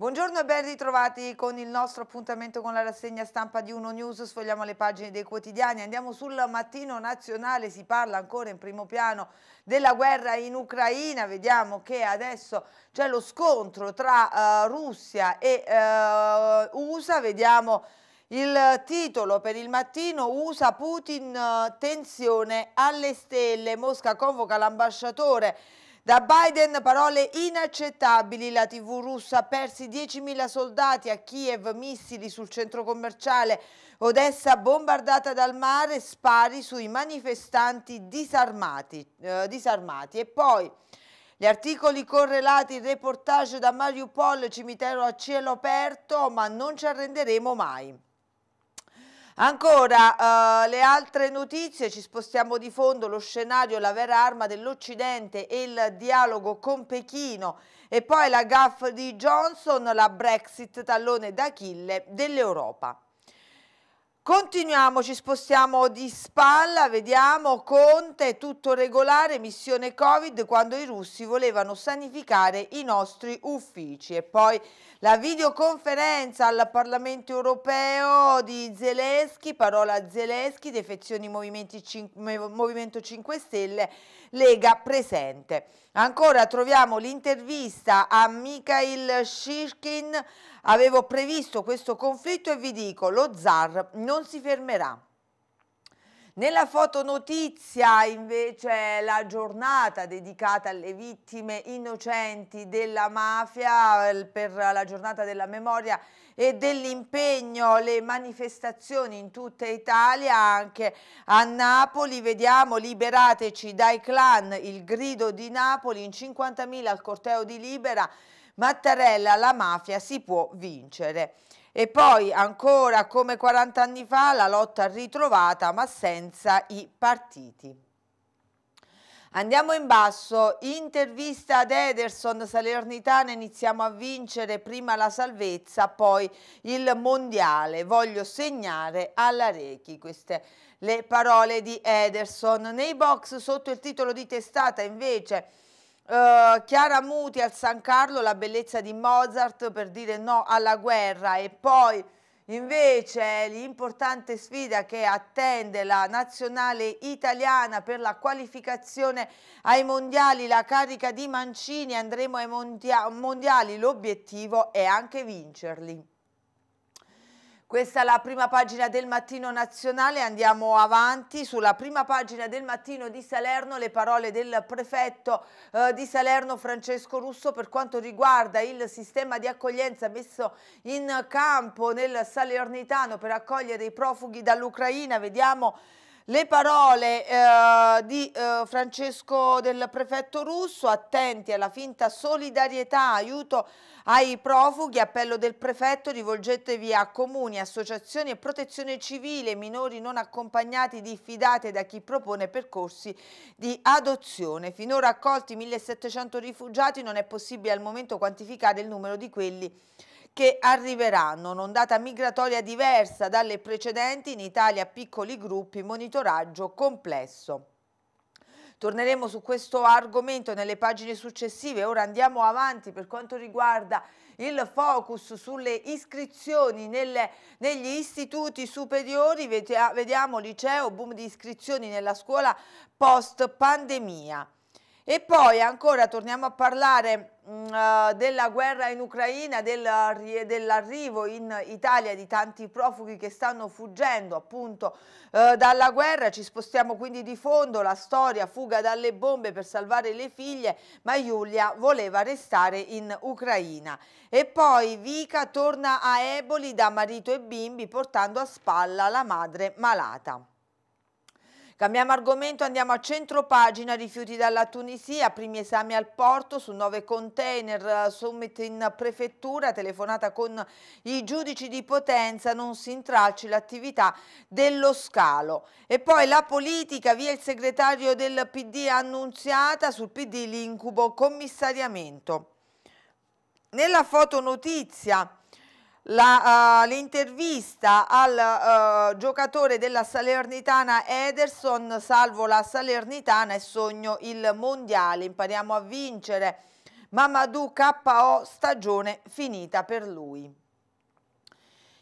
Buongiorno e ben ritrovati con il nostro appuntamento con la rassegna stampa di Uno News. Sfogliamo le pagine dei quotidiani, andiamo sul mattino nazionale, si parla ancora in primo piano della guerra in Ucraina, vediamo che adesso c'è lo scontro tra uh, Russia e uh, eh, USA, vediamo il titolo per il mattino USA Putin eh, tensione alle stelle, Mosca convoca l'ambasciatore da Biden parole inaccettabili, la TV russa ha persi 10.000 soldati a Kiev, missili sul centro commerciale, Odessa bombardata dal mare, spari sui manifestanti disarmati. Eh, disarmati. E poi gli articoli correlati, reportage da Mariupol, cimitero a cielo aperto, ma non ci arrenderemo mai. Ancora eh, le altre notizie, ci spostiamo di fondo, lo scenario, la vera arma dell'Occidente e il dialogo con Pechino e poi la gaffa di Johnson, la Brexit tallone d'Achille dell'Europa. Continuiamo, ci spostiamo di spalla, vediamo Conte, tutto regolare, missione Covid, quando i russi volevano sanificare i nostri uffici e poi la videoconferenza al Parlamento europeo di Zelensky, parola Zelensky, defezioni Cin Movimento 5 Stelle, Lega presente. Ancora troviamo l'intervista a Mikhail Shishkin, avevo previsto questo conflitto e vi dico, lo zar non si fermerà. Nella fotonotizia invece la giornata dedicata alle vittime innocenti della mafia eh, per la giornata della memoria e dell'impegno, le manifestazioni in tutta Italia, anche a Napoli, vediamo liberateci dai clan, il grido di Napoli in 50.000 al corteo di Libera, Mattarella, la mafia si può vincere. E poi ancora come 40 anni fa la lotta ritrovata ma senza i partiti. Andiamo in basso, intervista ad Ederson Salernitana, iniziamo a vincere prima la salvezza, poi il mondiale, voglio segnare alla Rechi, queste le parole di Ederson. Nei box sotto il titolo di testata invece Uh, Chiara Muti al San Carlo, la bellezza di Mozart per dire no alla guerra e poi invece l'importante sfida che attende la nazionale italiana per la qualificazione ai mondiali, la carica di Mancini, andremo ai mondia mondiali, l'obiettivo è anche vincerli. Questa è la prima pagina del mattino nazionale, andiamo avanti. Sulla prima pagina del mattino di Salerno le parole del prefetto eh, di Salerno Francesco Russo per quanto riguarda il sistema di accoglienza messo in campo nel Salernitano per accogliere i profughi dall'Ucraina. Vediamo le parole eh, di eh, Francesco del prefetto russo, attenti alla finta solidarietà, aiuto ai profughi, appello del prefetto, rivolgetevi a comuni, associazioni e protezione civile, minori non accompagnati, diffidate da chi propone percorsi di adozione. Finora accolti 1700 rifugiati, non è possibile al momento quantificare il numero di quelli che arriveranno, un'ondata migratoria diversa dalle precedenti, in Italia piccoli gruppi, monitoraggio complesso. Torneremo su questo argomento nelle pagine successive, ora andiamo avanti per quanto riguarda il focus sulle iscrizioni nelle, negli istituti superiori, vediamo liceo, boom di iscrizioni nella scuola post pandemia. E poi ancora torniamo a parlare mh, mm, eh, della guerra in Ucraina, del, dell'arrivo in Italia di tanti profughi che stanno fuggendo appunto eh, dalla guerra, ci spostiamo quindi di fondo, la storia fuga dalle bombe per salvare le figlie, ma Giulia voleva restare in Ucraina. E poi Vica torna a Eboli da marito e bimbi portando a spalla la madre malata. Cambiamo argomento, andiamo a centro pagina, rifiuti dalla Tunisia, primi esami al porto su nove container, eh, summit in prefettura, telefonata con i giudici di potenza, non si intralci l'attività dello scalo. E poi la politica, via il segretario del PD annunziata, sul PD l'incubo commissariamento. Nella fotonotizia eh, l'intervista uh, al uh, giocatore della Salernitana Ederson, salvo la Salernitana e sogno il mondiale, impariamo a vincere, Mamadou KO stagione finita per lui.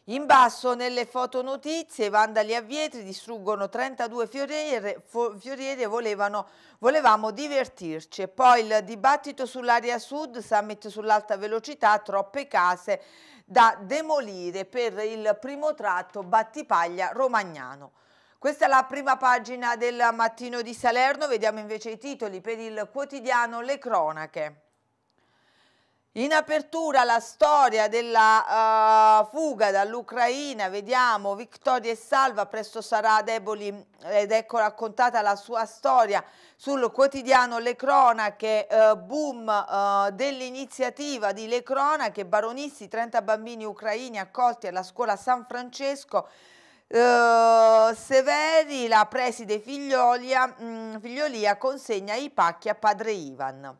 In basso nelle fotonotizie i vandali a Vietri distruggono 32 fioriere, fioriere e volevano, volevamo divertirci. poi il dibattito sull'area sud, summit sull'alta velocità, troppe case da demolire per il primo tratto Battipaglia-Romagnano. Questa è la prima pagina del mattino di Salerno, vediamo invece i titoli per il quotidiano Le Cronache. In apertura la storia della uh, fuga dall'Ucraina, vediamo Vittoria e Salva, presto sarà deboli ed ecco raccontata la sua storia sul quotidiano Le Cronache, uh, boom uh, dell'iniziativa di Le Cronache, Baronissi, 30 bambini ucraini accolti alla scuola San Francesco, Uh, Severi, la preside figliolia, mh, mm, figliolia consegna i pacchi a padre Ivan.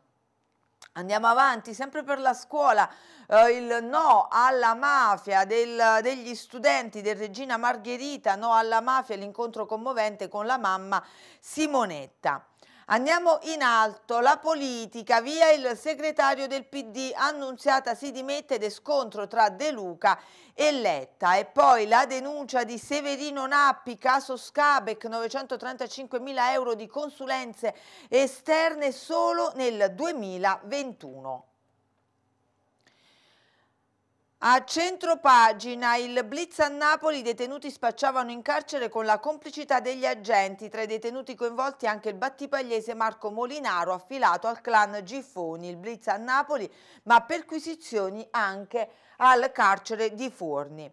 Andiamo avanti, sempre per la scuola, eh, il no alla mafia del, degli studenti del Regina Margherita, no alla mafia, l'incontro commovente con la mamma Simonetta. Andiamo in alto, la politica, via il segretario del PD, Annunziata si dimette ed è scontro tra De Luca e Letta. E poi la denuncia di Severino Nappi, caso Scabec, mila euro di consulenze esterne solo nel 2021. A centro pagina il blitz a Napoli, i detenuti spacciavano in carcere con la complicità degli agenti, tra i detenuti coinvolti anche il battipagliese Marco Molinaro affilato al clan Giffoni, il blitz a Napoli ma perquisizioni anche al carcere di Forni.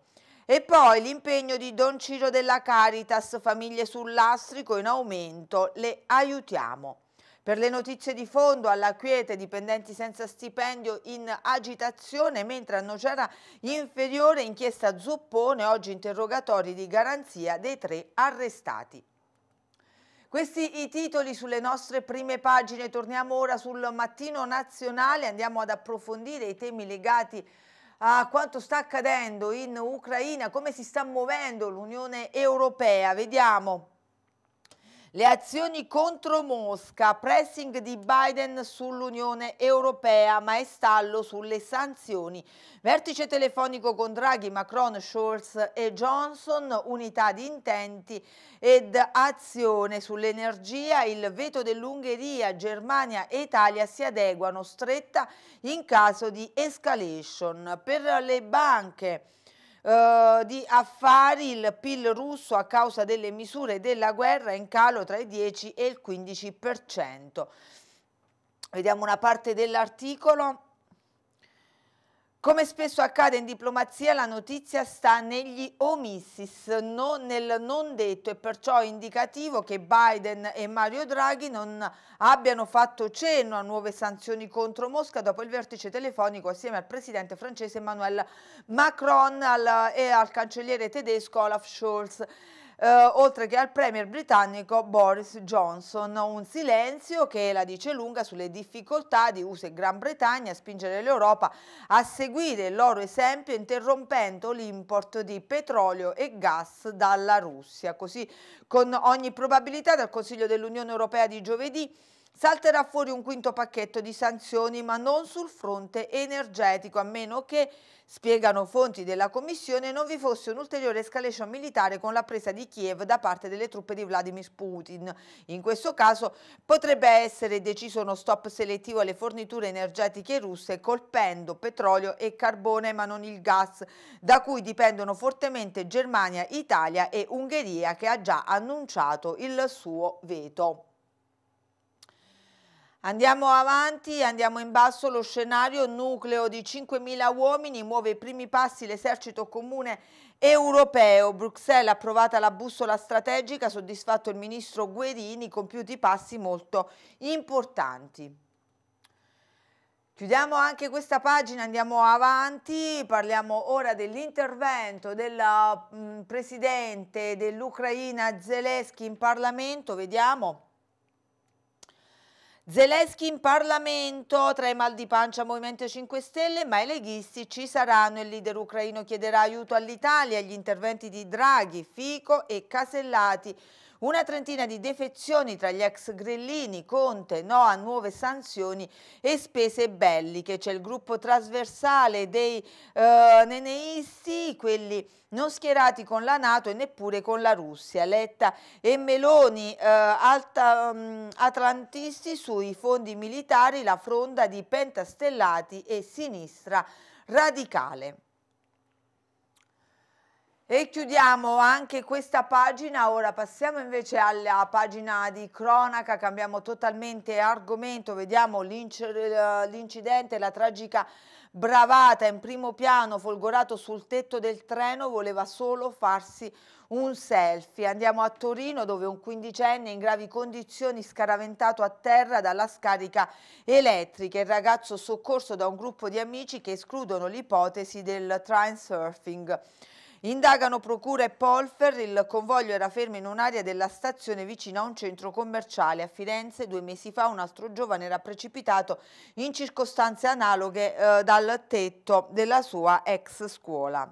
E poi l'impegno di Don Ciro della Caritas, famiglie sull'astrico in aumento, le aiutiamo. Per le notizie di fondo, alla quiete, dipendenti senza stipendio in agitazione, mentre a Nocera inferiore inchiesta Zuppone, oggi interrogatori di garanzia dei tre arrestati. Questi i titoli sulle nostre prime pagine, torniamo ora sul mattino nazionale, andiamo ad approfondire i temi legati a quanto sta accadendo in Ucraina, come si sta muovendo l'Unione Europea, vediamo. Le azioni contro Mosca, pressing di Biden sull'Unione Europea, ma è stallo sulle sanzioni. Vertice telefonico con Draghi, Macron, Scholz e Johnson, unità di intenti ed azione sull'energia, il veto dell'Ungheria, Germania e Italia si adeguano stretta in caso di escalation. Per le banche eh, di affari, il PIL russo a causa delle misure della guerra è in calo tra il 10 e il 15%. Vediamo una parte dell'articolo. Come spesso accade in diplomazia, la notizia sta negli omissis, non nel non detto e perciò è indicativo che Biden e Mario Draghi non abbiano fatto cenno a nuove sanzioni contro Mosca dopo il vertice telefonico assieme al presidente francese Emmanuel Macron e al cancelliere tedesco Olaf Scholz eh, oltre che al premier britannico Boris Johnson. Un silenzio che la dice lunga sulle difficoltà di USA e Gran Bretagna a spingere l'Europa a seguire il loro esempio interrompendo l'import di petrolio e gas dalla Russia. Così con ogni probabilità dal Consiglio dell'Unione Europea di giovedì Salterà fuori un quinto pacchetto di sanzioni, ma non sul fronte energetico, a meno che, spiegano fonti della Commissione, non vi fosse un'ulteriore escalation militare con la presa di Kiev da parte delle truppe di Vladimir Putin. In questo caso potrebbe essere deciso uno stop selettivo alle forniture energetiche russe, colpendo petrolio e carbone, ma non il gas, da cui dipendono fortemente Germania, Italia e Ungheria, che ha già annunciato il suo veto. Andiamo avanti, andiamo in basso, lo scenario nucleo di 5.000 uomini muove i primi passi l'esercito comune europeo. Bruxelles ha approvata la bussola strategica, soddisfatto il ministro Guerini, compiuti passi molto importanti. Chiudiamo anche questa pagina, andiamo avanti, parliamo ora dell'intervento del mm, Presidente dell'Ucraina Zelensky in Parlamento, vediamo Zelensky in Parlamento, tra i mal di pancia Movimento 5 Stelle, ma i leghisti ci saranno. Il leader ucraino chiederà aiuto all'Italia, gli interventi di Draghi, Fico e Casellati. Una trentina di defezioni tra gli ex grillini, Conte, no a nuove sanzioni e spese belliche. C'è il gruppo trasversale dei eh, neneisti, quelli non schierati con la Nato e neppure con la Russia. Letta e Meloni, eh, alta, um, atlantisti sui fondi militari, la fronda di pentastellati e sinistra radicale. E chiudiamo anche questa pagina, ora passiamo invece alla pagina di cronaca, cambiamo totalmente argomento, vediamo eh, l'incidente, la tragica bravata in primo piano, folgorato sul tetto del treno, voleva solo farsi un selfie. Andiamo a Torino dove un quindicenne in gravi condizioni scaraventato a terra dalla scarica elettrica. Il ragazzo soccorso da un gruppo di amici che escludono l'ipotesi del transurfing. surfing. Indagano procura e Polfer, il convoglio era fermo in un'area della stazione vicino a un centro commerciale. A Firenze due mesi fa un altro giovane era precipitato in circostanze analoghe eh, dal tetto della sua ex scuola.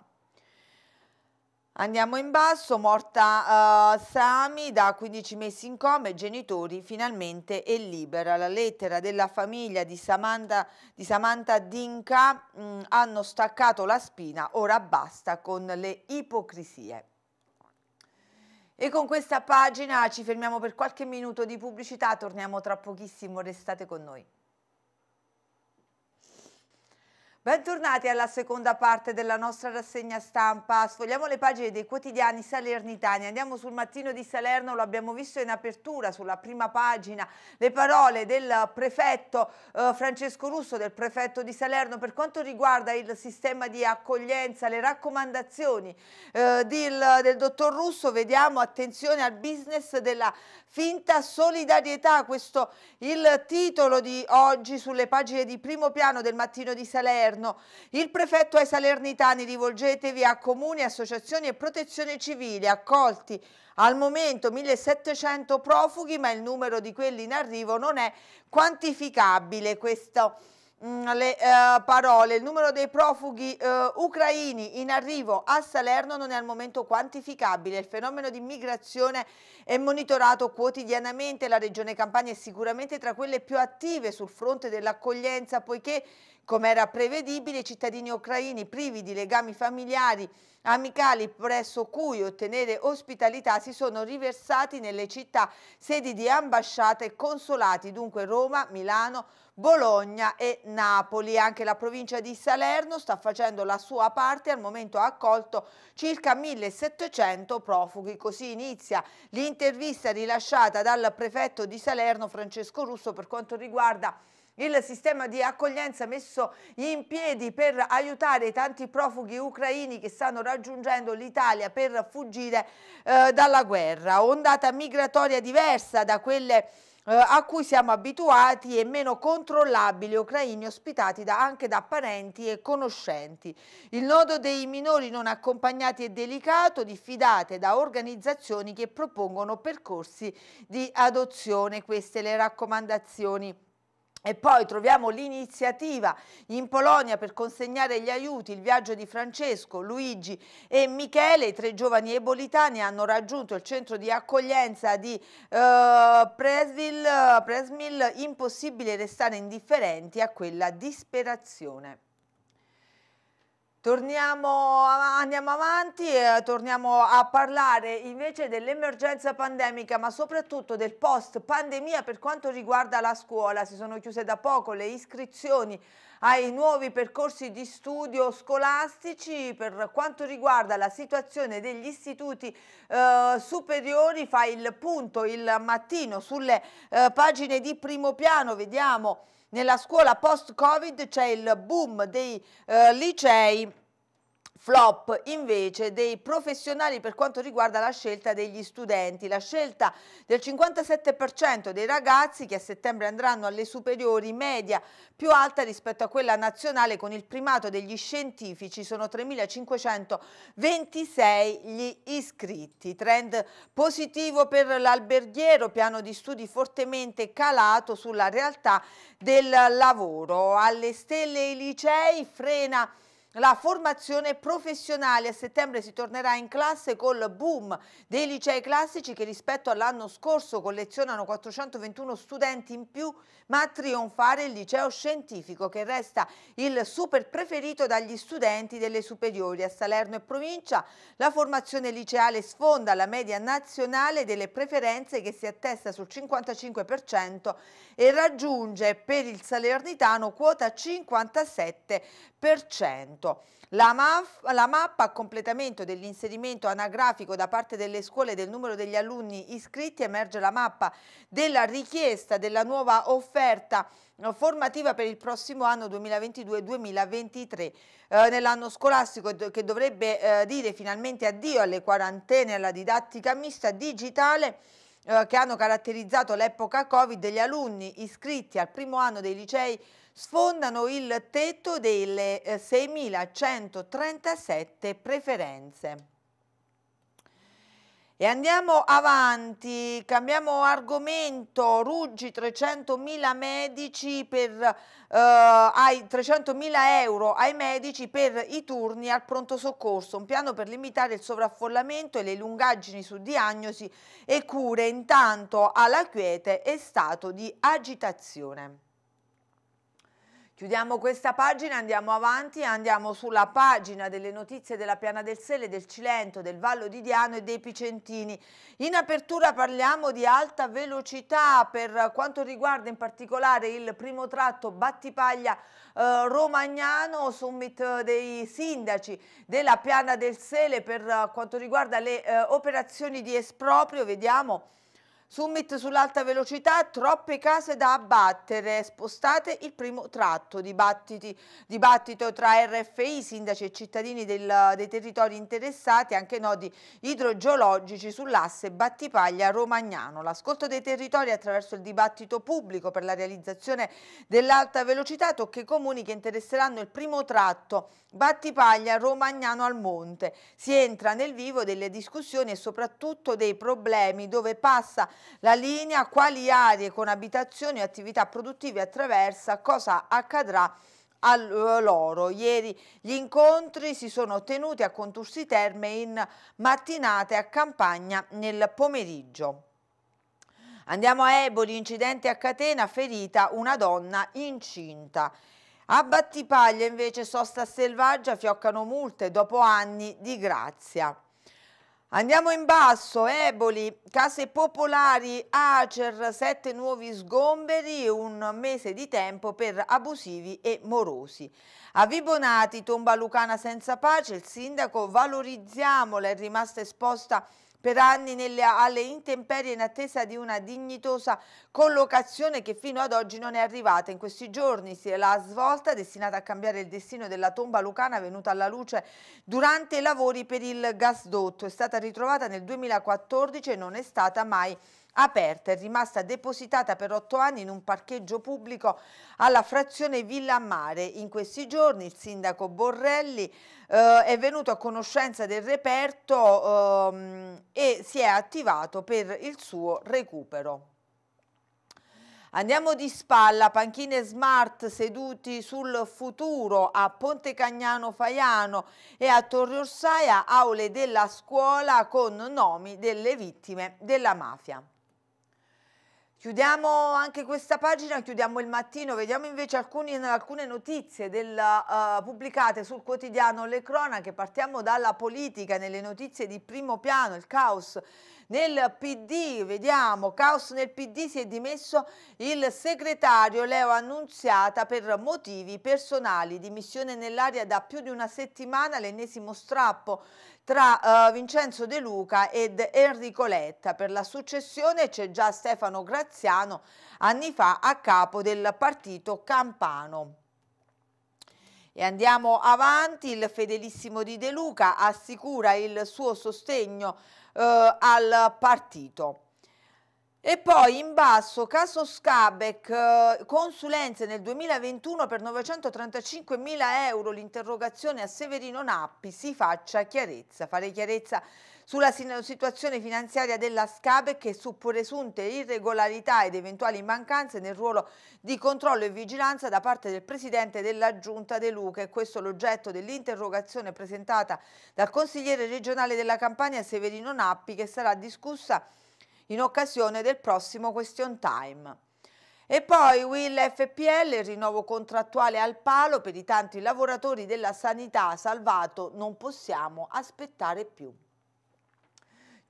Andiamo in basso, morta uh, Sami da 15 mesi in coma e genitori finalmente è libera. La lettera della famiglia di Samantha, di Samantha Dinka mh, mm, hanno staccato la spina, ora basta con le ipocrisie. E con questa pagina ci fermiamo per qualche minuto di pubblicità, torniamo tra pochissimo, restate con noi. Bentornati alla seconda parte della nostra rassegna stampa. Sfogliamo le pagine dei quotidiani salernitani. Andiamo sul mattino di Salerno, lo abbiamo visto in apertura sulla prima pagina, le parole del prefetto eh, Francesco Russo, del prefetto di Salerno, per quanto riguarda il sistema di accoglienza, le raccomandazioni eh, del, del dottor Russo. Vediamo attenzione al business della finta solidarietà. Questo il titolo di oggi sulle pagine di primo piano del mattino di Salerno Governo. Il prefetto ai Salernitani rivolgetevi a comuni, associazioni e protezione civile, accolti al momento 1700 profughi, ma il numero di quelli in arrivo non è quantificabile. Questo mm, le eh, parole. Il numero dei profughi eh, ucraini in arrivo a Salerno non è al momento quantificabile. Il fenomeno di immigrazione è monitorato quotidianamente. La regione Campania è sicuramente tra quelle più attive sul fronte dell'accoglienza, poiché come era prevedibile, i cittadini ucraini privi di legami familiari amicali presso cui ottenere ospitalità si sono riversati nelle città sedi di ambasciate e consolati, dunque Roma, Milano, Bologna e Napoli. Anche la provincia di Salerno sta facendo la sua parte, al momento ha accolto circa 1700 profughi. Così inizia l'intervista rilasciata dal prefetto di Salerno Francesco Russo per quanto riguarda il sistema di accoglienza messo in piedi per aiutare i tanti profughi ucraini che stanno raggiungendo l'Italia per fuggire eh, dalla guerra. Ondata migratoria diversa da quelle eh, a cui siamo abituati e meno controllabili ucraini ospitati da, anche da parenti e conoscenti. Il nodo dei minori non accompagnati è delicato, diffidate da organizzazioni che propongono percorsi di adozione. Queste le raccomandazioni e poi troviamo l'iniziativa in Polonia per consegnare gli aiuti, il viaggio di Francesco, Luigi e Michele, i tre giovani ebolitani hanno raggiunto il centro di accoglienza di eh, Presville, impossibile restare indifferenti a quella disperazione. Torniamo, andiamo avanti, eh, torniamo a parlare invece dell'emergenza pandemica ma soprattutto del post pandemia per quanto riguarda la scuola. Si sono chiuse da poco le iscrizioni ai nuovi percorsi di studio scolastici per quanto riguarda la situazione degli istituti eh, superiori fa il punto il mattino sulle eh, pagine di primo piano, vediamo nella scuola post-Covid c'è il boom dei eh, licei Flop invece dei professionali per quanto riguarda la scelta degli studenti, la scelta del 57% dei ragazzi che a settembre andranno alle superiori media più alta rispetto a quella nazionale con il primato degli scientifici sono 3.526 gli iscritti. Trend positivo per l'alberghiero, piano di studi fortemente calato sulla realtà del lavoro. Alle stelle i licei frena la formazione professionale. A settembre si tornerà in classe col boom dei licei classici che rispetto all'anno scorso collezionano 421 studenti in più, ma a trionfare il liceo scientifico che resta il super preferito dagli studenti delle superiori. A Salerno e provincia la formazione liceale sfonda la media nazionale delle preferenze che si attesta sul 55% e raggiunge per il salernitano quota 57% punto. La, maf- la mappa a completamento dell'inserimento anagrafico da parte delle scuole del numero degli alunni iscritti emerge la mappa della richiesta della nuova offerta eh, formativa per il prossimo anno 2022-2023. Eh, nell'anno scolastico che dovrebbe eh, dire finalmente addio alle quarantene alla didattica mista digitale eh, che hanno caratterizzato l'epoca Covid, gli alunni iscritti al primo anno dei licei sfondano il tetto delle 6.137 eh, preferenze. E andiamo avanti, cambiamo argomento, Ruggi 300.000 medici per, eh, ai 300.000 euro ai medici per i turni al pronto soccorso, un piano per limitare il sovraffollamento e le lungaggini su diagnosi e cure, intanto alla quiete è stato di agitazione. Chiudiamo questa pagina, andiamo avanti, andiamo sulla pagina delle notizie della Piana del Sele, del Cilento, del Vallo di Diano e dei Picentini. In apertura parliamo di alta velocità per quanto riguarda in particolare il primo tratto Battipaglia eh, Romagnano, summit eh, dei sindaci della Piana del Sele per eh, quanto riguarda le operazioni di esproprio, vediamo Summit sull'alta velocità, troppe case da abbattere, spostate il primo tratto, Dibattiti, dibattito tra RFI, sindaci e cittadini del, dei territori interessati, anche nodi idrogeologici sull'asse Battipaglia-Romagnano. L'ascolto dei territori attraverso il dibattito pubblico per la realizzazione dell'alta velocità tocca i comuni che interesseranno il primo tratto Battipaglia-Romagnano al monte. Si entra nel vivo delle discussioni e soprattutto dei problemi dove passa la linea quali aree con abitazioni e attività produttive attraversa, cosa accadrà eh, loro. Ieri gli incontri si sono tenuti a Contursi Terme in mattinata e a Campagna nel pomeriggio. Andiamo a Eboli, incidente a catena, ferita una donna incinta. A Battipaglia invece sosta selvaggia fioccano multe dopo anni di grazia. Andiamo in basso, Eboli, case popolari, Acer, sette nuovi sgomberi, un mese di tempo per abusivi e morosi. A Vibonati, tomba lucana senza pace, il sindaco valorizziamola è rimasta esposta per anni nelle, alle intemperie in attesa di una dignitosa collocazione che fino ad oggi non è arrivata. In questi giorni si è la svolta destinata a cambiare il destino della tomba lucana venuta alla luce durante i lavori per il gasdotto. È stata ritrovata nel 2014 e non è stata mai aperta è rimasta depositata per otto anni in un parcheggio pubblico alla frazione Villa Mare. In questi giorni il sindaco Borrelli eh, è venuto a conoscenza del reperto eh, e si è attivato per il suo recupero. Andiamo di spalla, panchine smart seduti sul futuro a Ponte Cagnano Faiano e a Torre Orsaia, aule della scuola con nomi delle vittime della mafia. Chiudiamo anche questa pagina, chiudiamo il mattino, vediamo invece alcuni, alcune notizie del, uh, pubblicate sul quotidiano Le Cronache, partiamo dalla politica, nelle notizie di primo piano, il caos nel PD, vediamo, caos nel PD si è dimesso il segretario Leo Annunziata per motivi personali. Dimissione nell'aria da più di una settimana, l'ennesimo strappo tra uh, Vincenzo De Luca ed Enrico Letta. Per la successione c'è già Stefano Graziano, anni fa a capo del partito Campano. E andiamo avanti, il fedelissimo di De Luca assicura il suo sostegno eh, al partito. E poi in basso, caso Scabec, eh, consulenze nel 2021 per 935 mila euro, l'interrogazione a Severino Nappi, si faccia chiarezza, fare chiarezza sulla situazione finanziaria della Scabec e su presunte irregolarità ed eventuali mancanze nel ruolo di controllo e vigilanza da parte del Presidente della Giunta De Luca. E questo è l'oggetto dell'interrogazione presentata dal consigliere regionale della Campania Severino Nappi che sarà discussa in occasione del prossimo question time. E poi Will FPL, il rinnovo contrattuale al palo per i tanti lavoratori della sanità salvato, non possiamo aspettare più.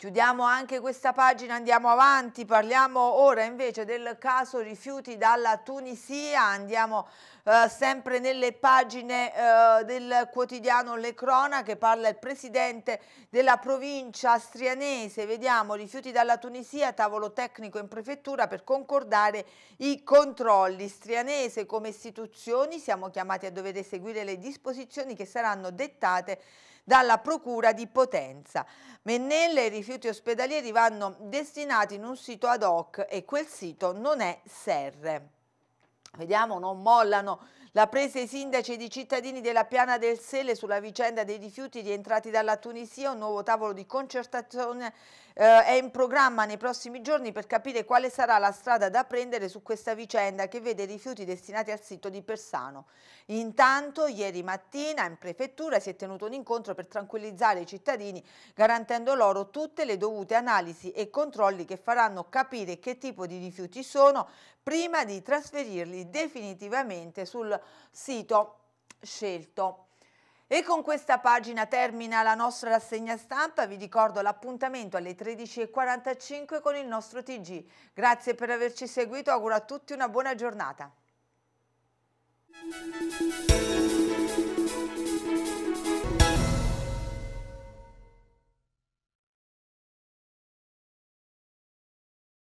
Chiudiamo anche questa pagina, andiamo avanti, parliamo ora invece del caso rifiuti dalla Tunisia, andiamo eh, sempre nelle pagine eh, del quotidiano Le Cronache, parla il presidente della provincia astrianese, vediamo rifiuti dalla Tunisia, tavolo tecnico in prefettura per concordare i controlli. Strianese come istituzioni siamo chiamati a dover eseguire le disposizioni che saranno dettate dalla Procura di Potenza. Mennelle e i rifiuti ospedalieri vanno destinati in un sito ad hoc e quel sito non è serre. Vediamo, non mollano la presa i sindaci ed i cittadini della Piana del Sele sulla vicenda dei rifiuti rientrati dalla Tunisia, un nuovo tavolo di concertazione eh, è in programma nei prossimi giorni per capire quale sarà la strada da prendere su questa vicenda che vede i rifiuti destinati al sito di Persano. Intanto ieri mattina in prefettura si è tenuto un incontro per tranquillizzare i cittadini garantendo loro tutte le dovute analisi e controlli che faranno capire che tipo di rifiuti sono prima di trasferirli definitivamente sul sito scelto. E con questa pagina termina la nostra rassegna stampa, vi ricordo l'appuntamento alle 13.45 con il nostro TG. Grazie per averci seguito, auguro a tutti una buona giornata.